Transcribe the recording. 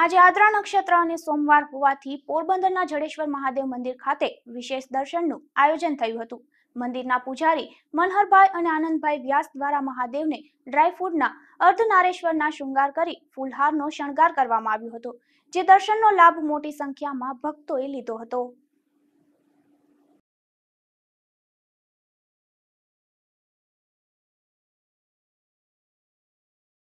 આજે આદ્રા નક્ષત્ર અને સોમવાર હોવાથી પોરબંદરના જડેશ્વર મહાદેવ મંદિર ખાતે વિશેષ દર્શનનું આયોજન થયું હતું મંદિરના પૂજારી મનહરભાઈ અને આનંદભાઈ વ્યાસ દ્વારા મહાદેવને ડ્રાયફ્રૂટના અર્ધનારેશ્વરના શૃંગાર કરી ફૂલહારનો શણગાર કરવામાં આવ્યો હતો જે દર્શનનો લાભ મોટી સંખ્યામાં ભક્તોએ લીધો હતો